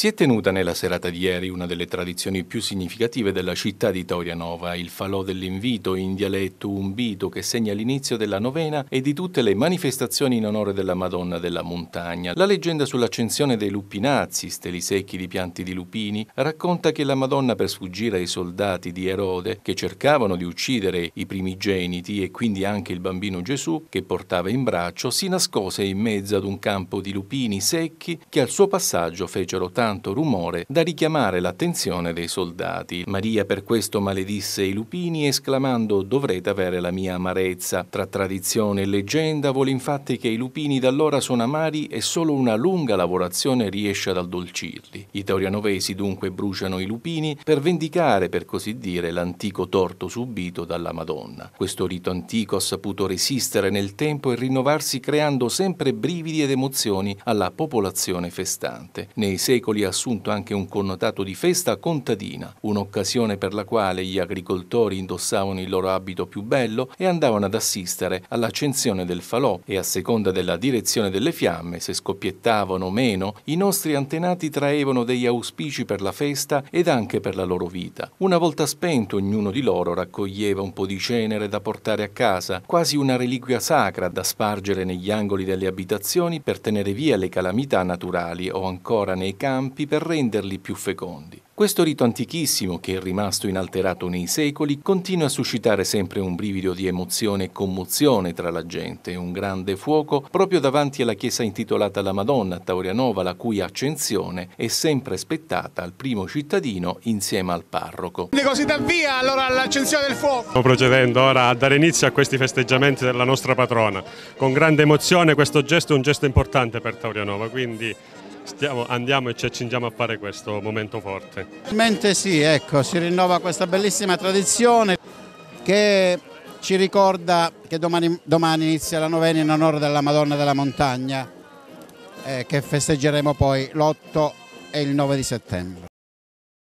Si è tenuta nella serata di ieri una delle tradizioni più significative della città di Torianova, il falò dell'invito in dialetto umbito che segna l'inizio della novena e di tutte le manifestazioni in onore della Madonna della Montagna. La leggenda sull'accensione dei lupinazzi, steli secchi di pianti di lupini, racconta che la Madonna per sfuggire ai soldati di Erode che cercavano di uccidere i primigeniti e quindi anche il bambino Gesù che portava in braccio, si nascose in mezzo ad un campo di lupini secchi che al suo passaggio fecero tanto tanto rumore da richiamare l'attenzione dei soldati. Maria per questo maledisse i lupini esclamando dovrete avere la mia amarezza. Tra tradizione e leggenda vuole infatti che i lupini da allora sono amari e solo una lunga lavorazione riesce ad addolcirli. I taurianovesi dunque bruciano i lupini per vendicare, per così dire, l'antico torto subito dalla Madonna. Questo rito antico ha saputo resistere nel tempo e rinnovarsi creando sempre brividi ed emozioni alla popolazione festante. Nei secoli cui assunto anche un connotato di festa contadina, un'occasione per la quale gli agricoltori indossavano il loro abito più bello e andavano ad assistere all'accensione del falò e a seconda della direzione delle fiamme, se scoppiettavano o meno, i nostri antenati traevano degli auspici per la festa ed anche per la loro vita. Una volta spento ognuno di loro raccoglieva un po' di cenere da portare a casa, quasi una reliquia sacra da spargere negli angoli delle abitazioni per tenere via le calamità naturali o ancora nei campi campi per renderli più fecondi. Questo rito antichissimo, che è rimasto inalterato nei secoli, continua a suscitare sempre un brivido di emozione e commozione tra la gente, un grande fuoco proprio davanti alla chiesa intitolata alla Madonna a Taurianova, la cui accensione è sempre spettata al primo cittadino insieme al parroco. Così dal via allora all'accensione del fuoco. Stiamo procedendo ora a dare inizio a questi festeggiamenti della nostra patrona. Con grande emozione questo gesto è un gesto importante per Taurianova, quindi stiamo, andiamo e ci accingiamo a fare questo momento forte. Mente sì, ecco, si rinnova questa bellissima tradizione che ci ricorda che domani, domani inizia la novena in onore della Madonna della Montagna eh, che festeggeremo poi l'8 e il 9 di settembre.